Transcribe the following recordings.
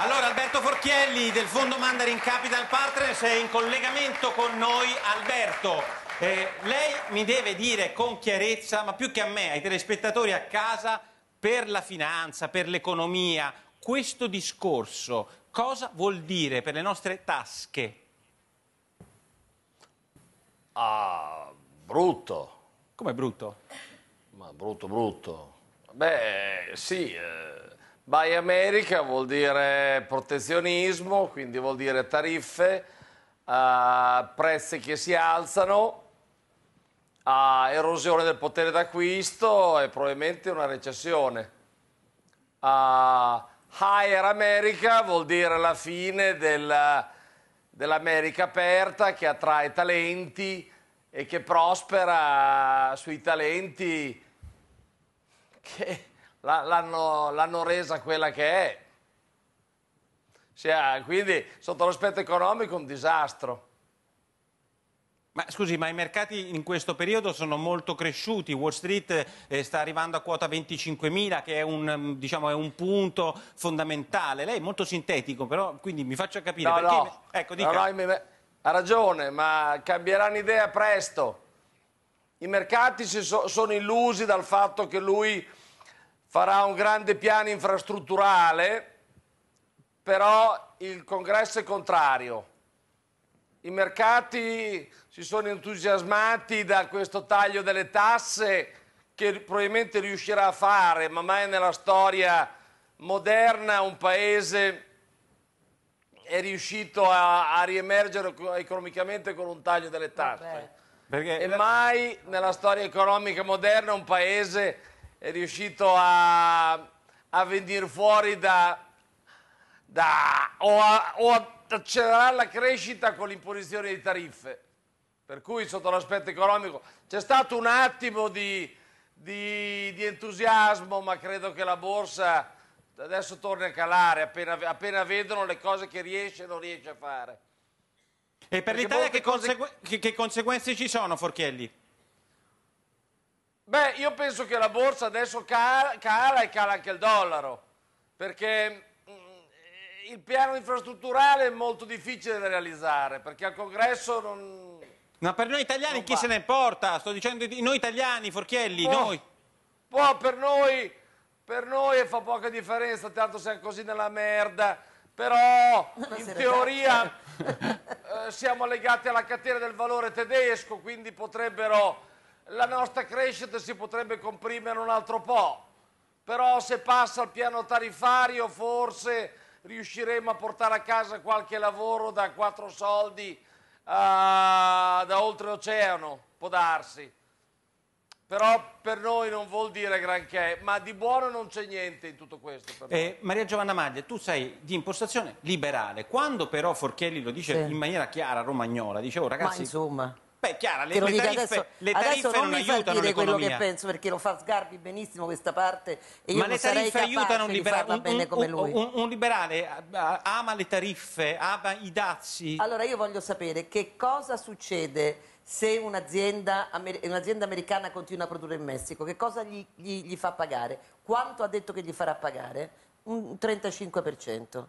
Allora Alberto Forchielli del Fondo Mandarin Capital Partners è in collegamento con noi. Alberto, eh, lei mi deve dire con chiarezza, ma più che a me, ai telespettatori a casa, per la finanza, per l'economia, questo discorso cosa vuol dire per le nostre tasche? Ah, brutto. Come brutto? Ma brutto, brutto. Beh, sì, eh, Buy America vuol dire protezionismo, quindi vuol dire tariffe, eh, prezzi che si alzano, eh, erosione del potere d'acquisto e probabilmente una recessione. Eh, higher America vuol dire la fine del, dell'America aperta che attrae talenti e che prospera sui talenti che l'hanno, l'hanno resa quella che è. Cioè, quindi sotto l'aspetto economico un disastro. Ma scusi, ma i mercati in questo periodo sono molto cresciuti, Wall Street eh, sta arrivando a quota 25.000 che è un, mm, diciamo, è un, punto fondamentale, lei è molto sintetico però quindi mi faccia capire no, perché... No. Ecco, dica. No, no, ha ragione, ma cambieranno idea presto, i mercati si so, sono illusi dal fatto che lui farà un grande piano infrastrutturale, però il congresso è contrario. I mercati si sono entusiasmati da questo taglio delle tasse che probabilmente riuscirà a fare, ma mai nella storia moderna un paese è riuscito a, a riemergere economicamente con un taglio delle tasse. Perché... E mai nella storia economica moderna un paese è riuscito a, a venire fuori da, da o, a, o a accelerare la crescita con l'imposizione di tariffe. Per cui sotto l'aspetto economico c'è stato un attimo di, di, di, entusiasmo, ma credo che la borsa adesso torni a calare appena, appena vedono le cose che riesce e non riesce a fare. E per l'Italia che, cose... che, che conseguenze ci sono, Forchielli? Beh, io penso che la borsa adesso cala, cala e cala anche il dollaro, perché mm, il piano infrastrutturale è molto difficile da realizzare, perché al congresso non... Ma per noi italiani chi va. se ne importa? Sto dicendo noi italiani, Forchielli, può, noi. Può per noi, per noi fa poca differenza, tanto siamo così nella merda, però in teoria eh, siamo legati alla catena del valore tedesco, quindi potrebbero la nostra crescita si potrebbe comprimere un altro po', però se passa il piano tarifario forse riusciremo a portare a casa qualche lavoro da quattro soldi a, ah, da oltreoceano, può darsi. Però per noi non vuol dire granché, ma di buono non c'è niente in tutto questo. Eh, Maria Giovanna Maglia, tu sei di impostazione liberale, quando però Forchelli lo dice sì. in maniera chiara, romagnola, dicevo oh, ragazzi... Ma insomma Beh, Chiara, le, le tariffe, adesso, le tariffe adesso non, non mi fa dire quello che penso perché lo fa Sgarbi benissimo questa parte e io Ma le tariffe aiutano un, libera- un, un, un, liberale ama le tariffe, ama i dazi. Allora io voglio sapere che cosa succede se un'azienda, un'azienda americana continua a produrre in Messico, che cosa gli, gli, gli fa pagare? Quanto ha detto che gli farà pagare? Un 35%.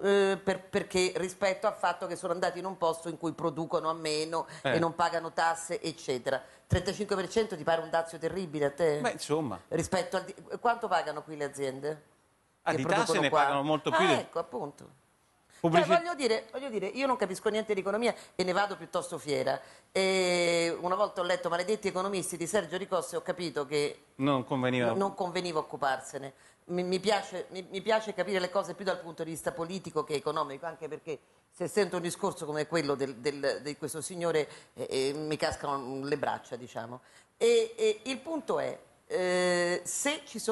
Eh, per, perché rispetto al fatto che sono andati in un posto in cui producono a meno eh. e non pagano tasse, eccetera. 35% ti pare un dazio terribile a te? Beh, insomma. Rispetto al, quanto pagano qui le aziende? Ah, di tasse ne qua? pagano molto più. Ah, di... Ecco, appunto. Pubblici... Cioè, voglio, dire, voglio, dire, io non capisco niente di economia e ne vado piuttosto fiera. E una volta ho letto Maledetti economisti di Sergio Ricosse e ho capito che non conveniva, non conveniva occuparsene. Mi, mi, piace, mi, mi piace capire le cose più dal punto di vista politico che economico, anche perché se sento un discorso come quello del, del, di questo signore eh, eh, mi cascano le braccia, diciamo. E, e il punto è, eh, se, ci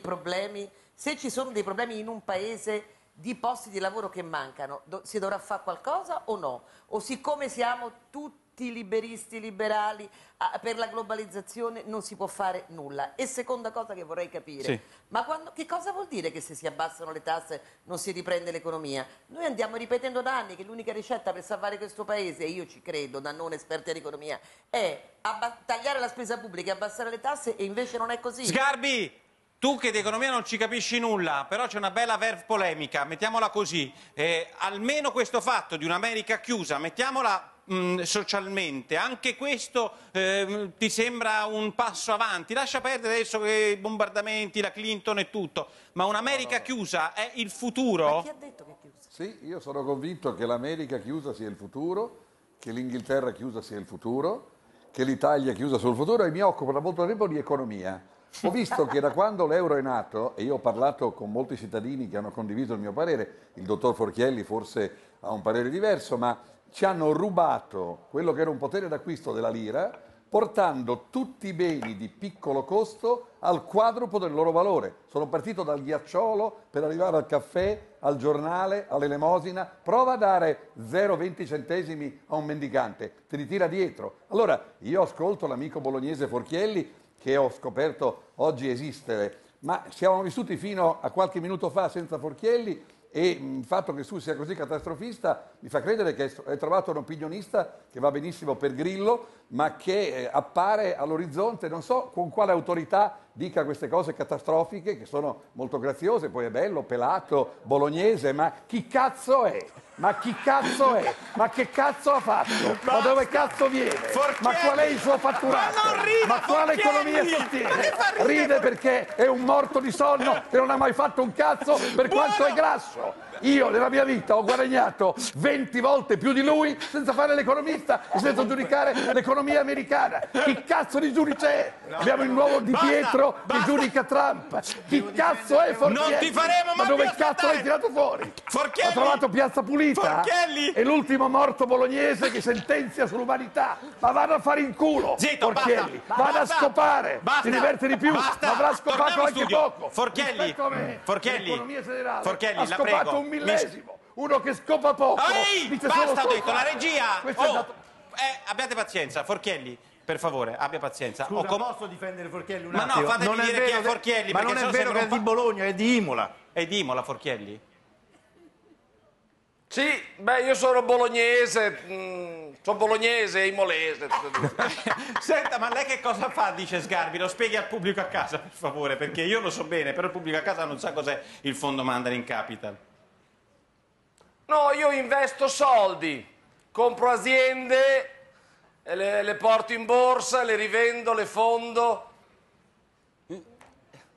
problemi, se ci sono dei problemi in un paese di posti di lavoro che mancano, do, si dovrà fare qualcosa o no? O siccome siamo tutti liberisti, liberali, a, per la globalizzazione non si può fare nulla? E seconda cosa che vorrei capire, sì. ma quando, che cosa vuol dire che se si abbassano le tasse non si riprende l'economia? Noi andiamo ripetendo da anni che l'unica ricetta per salvare questo paese, e io ci credo da non esperti di economia, è tagliare la spesa pubblica e abbassare le tasse e invece non è così. Sgarbi! Tu che di economia non ci capisci nulla, però c'è una bella verve polemica, mettiamola così, eh, almeno questo fatto di un'America chiusa, mettiamola mh, mm, socialmente, anche questo eh, ti sembra un passo avanti, lascia perdere adesso i bombardamenti, la Clinton e tutto, ma un'America no, no. chiusa è il futuro? Ma chi ha detto che è chiusa? Sì, io sono convinto che l'America chiusa sia il futuro, che l'Inghilterra chiusa sia il futuro, che l'Italia chiusa sia il futuro e mi occupo da molto tempo di economia ho visto che da quando l'euro è nato, e io ho parlato con molti cittadini che hanno condiviso il mio parere, il dottor Forchielli forse ha un parere diverso, ma ci hanno rubato quello che era un potere d'acquisto della lira, portando tutti i beni di piccolo costo al quadruplo del loro valore. Sono partito dal ghiacciolo per arrivare al caffè, al giornale, all'elemosina. Prova a dare 0,20 centesimi a un mendicante, ti ritira dietro. Allora, io ascolto l'amico bolognese Forchielli che ho scoperto oggi esistere, ma siamo vissuti fino a qualche minuto fa senza Forchielli e mm, il fatto che su sia così catastrofista mi fa credere che hai trovato un opinionista che va benissimo per Grillo, ma che eh, appare all'orizzonte, non so con quale autorità dica queste cose catastrofiche che sono molto graziose, poi è bello, pelato, bolognese, ma chi cazzo è? Ma chi cazzo è? Ma che cazzo ha fatto? Ma dove cazzo viene? Ma qual è il suo fatturato? Ma, non rida, ma quale economia sostiene? Ride perché è un morto di sonno che non ha mai fatto un cazzo per quanto è grasso. Io nella mia vita ho guadagnato 20 volte più di lui senza fare l'economista e senza giudicare l'economia l'economia americana. Chi cazzo di giudice è? No. Abbiamo il nuovo Di Pietro basta, basta. che giudica Trump. Chi Devo cazzo è Forchielli? Non ti faremo mai Ma dove aspettare. cazzo l'hai tirato fuori? Forchielli. Ho trovato Piazza Pulita. Forchielli. È l'ultimo morto bolognese che sentenzia sull'umanità. Ma vada a fare in culo. Zitto, Forchielli. Basta, vada a scopare. ti diverte di più. Basta. Avrà scopato anche poco. Forchielli. Mm. Forchielli. L'economia federale. Forchielli, ha scopato un millesimo. Uno che scopa poco. Ehi, basta, ho detto, la regia. Questo oh. è andato eh, abbiate pazienza, Forchielli, per favore, abbia pazienza. Scusa, com- posso difendere Forchielli un attimo? Ma no, fatemi non dire chi è Forchielli. Ma non è vero che è di Bologna, è di Imola. È di Imola Forchielli? Sì, beh, io sono bolognese, mm, sono bolognese e imolese. Senta, ma lei che cosa fa, dice Sgarbi? Lo spieghi al pubblico a casa, per favore, perché io lo so bene, però il pubblico a casa non sa cos'è il fondo Mandarin Capital. No, io investo soldi compro aziende, le, le porto in borsa, le rivendo, le fondo.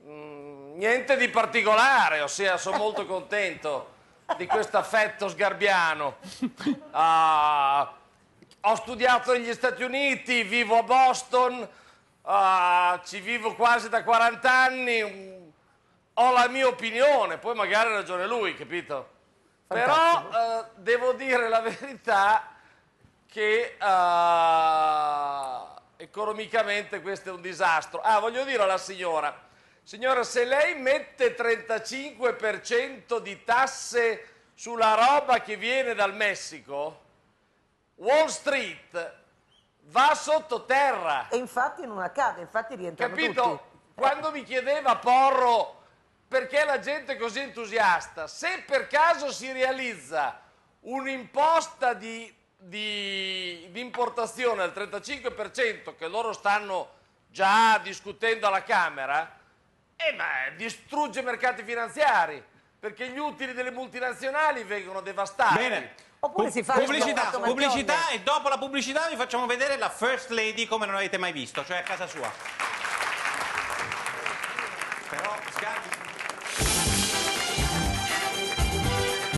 Mm, niente di particolare, ossia sono molto contento di questo affetto sgarbiano. Uh, ho studiato negli Stati Uniti, vivo a Boston, uh, ci vivo quasi da 40 anni, mm, ho la mia opinione, poi magari ha ragione lui, capito? Però eh, devo dire la verità che eh, economicamente questo è un disastro. Ah, voglio dire alla signora, signora se lei mette 35% di tasse sulla roba che viene dal Messico, Wall Street va sottoterra. E infatti non accade, infatti rientrano Capito? Tutti. Quando mi chiedeva Porro perché la gente è così entusiasta. Se per caso si realizza un'imposta di, di, di importazione al 35% che loro stanno già discutendo alla Camera, eh, ma distrugge i mercati finanziari, perché gli utili delle multinazionali vengono devastati. Bene. Oppure si fa pubblicità, pubblicità e dopo la pubblicità vi facciamo vedere la First Lady come non avete mai visto, cioè a casa sua.